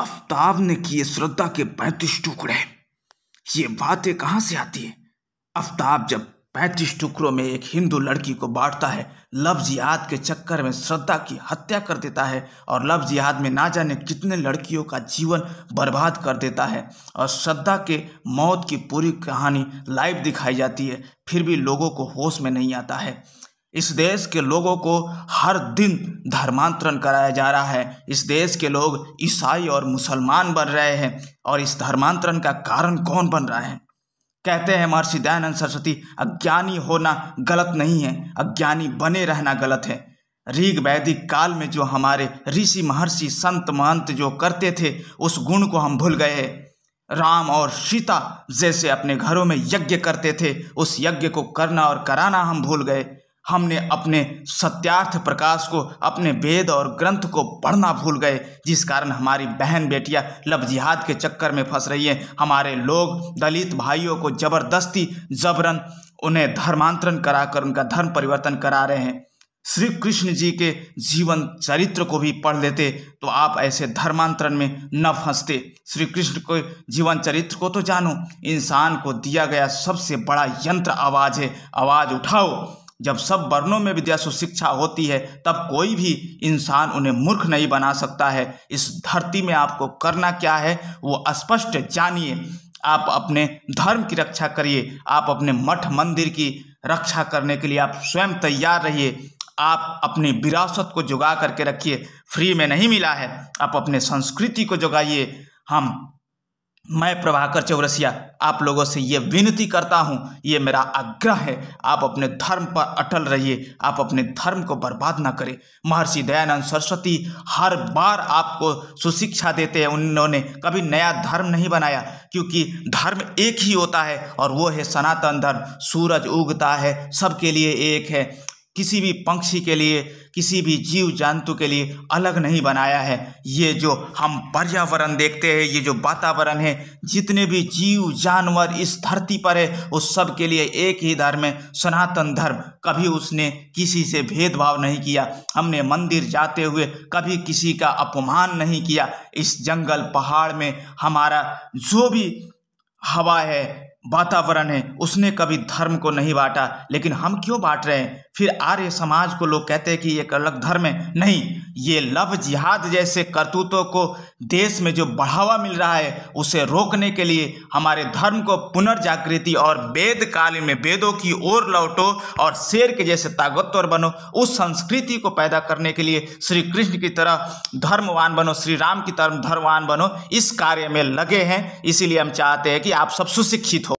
आफ्ताब ने किए श्रद्धा के पैंतीस टुकड़े ये बातें कहाँ से आती है आफ्ताब जब पैंतीस टुकड़ों में एक हिंदू लड़की को बांटता है लफ्ज याद के चक्कर में श्रद्धा की हत्या कर देता है और लफ्ज याद में ना जाने कितने लड़कियों का जीवन बर्बाद कर देता है और श्रद्धा के मौत की पूरी कहानी लाइव दिखाई जाती है फिर भी लोगों को होश में नहीं आता है इस देश के लोगों को हर दिन धर्मांतरण कराया जा रहा है इस देश के लोग ईसाई और मुसलमान बन रहे हैं और इस धर्मांतरण का कारण कौन बन रहा है कहते हैं महर्षि दयानंद सरस्वती अज्ञानी होना गलत नहीं है अज्ञानी बने रहना गलत है ऋग वैदिक काल में जो हमारे ऋषि महर्षि संत महंत जो करते थे उस गुण को हम भूल गए राम और सीता जैसे अपने घरों में यज्ञ करते थे उस यज्ञ को करना और कराना हम भूल गए हमने अपने सत्यार्थ प्रकाश को अपने वेद और ग्रंथ को पढ़ना भूल गए जिस कारण हमारी बहन बेटियां लब जिहाद के चक्कर में फंस रही हैं हमारे लोग दलित भाइयों को जबरदस्ती जबरन उन्हें धर्मांतरण कराकर उनका धर्म परिवर्तन करा रहे हैं श्री कृष्ण जी के जीवन चरित्र को भी पढ़ लेते तो आप ऐसे धर्मांतरण में न फंसते श्री कृष्ण के जीवन चरित्र को तो जानो इंसान को दिया गया सबसे बड़ा यंत्र आवाज़ है आवाज़ उठाओ जब सब वर्णों में विद्या सुशिक्षा होती है तब कोई भी इंसान उन्हें मूर्ख नहीं बना सकता है इस धरती में आपको करना क्या है वो स्पष्ट जानिए आप अपने धर्म की रक्षा करिए आप अपने मठ मंदिर की रक्षा करने के लिए आप स्वयं तैयार रहिए आप अपनी विरासत को जुगा करके रखिए फ्री में नहीं मिला है आप अपने संस्कृति को जुगाइए हम मैं प्रभाकर चौरसिया आप लोगों से ये विनती करता हूँ ये मेरा आग्रह है आप अपने धर्म पर अटल रहिए आप अपने धर्म को बर्बाद ना करें महर्षि दयानंद सरस्वती हर बार आपको सुशिक्षा देते हैं उन्होंने कभी नया धर्म नहीं बनाया क्योंकि धर्म एक ही होता है और वो है सनातन धर्म सूरज उगता है सबके लिए एक है किसी भी पंक्षी के लिए किसी भी जीव जंतु के लिए अलग नहीं बनाया है ये जो हम पर्यावरण देखते हैं ये जो वातावरण है जितने भी जीव जानवर इस धरती पर है उस सब के लिए एक ही धर्म है सनातन धर्म कभी उसने किसी से भेदभाव नहीं किया हमने मंदिर जाते हुए कभी किसी का अपमान नहीं किया इस जंगल पहाड़ में हमारा जो भी हवा है वातावरण है उसने कभी धर्म को नहीं बांटा लेकिन हम क्यों बांट रहे हैं फिर आर्य समाज को लोग कहते हैं कि एक अलग धर्म है नहीं ये लव जिहाद जैसे करतूतों को देश में जो बढ़ावा मिल रहा है उसे रोकने के लिए हमारे धर्म को पुनर्जागृति और वेद काल में वेदों की ओर लौटो और शेर के जैसे ताकतवर बनो उस संस्कृति को पैदा करने के लिए श्री कृष्ण की तरह धर्मवान बनो श्री राम की तरह धर्मवान बनो इस कार्य में लगे हैं इसीलिए हम चाहते हैं कि आप सब सुशिक्षित हो